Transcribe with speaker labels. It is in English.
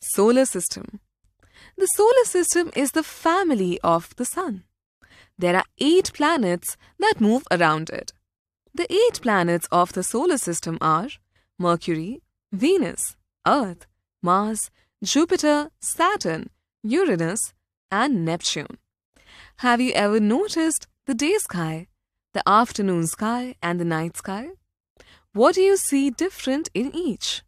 Speaker 1: Solar system. The solar system is the family of the sun. There are eight planets that move around it. The eight planets of the solar system are Mercury, Venus, Earth, Mars, Jupiter, Saturn, Uranus, and Neptune. Have you ever noticed the day sky, the afternoon sky, and the night sky? What do you see different in each?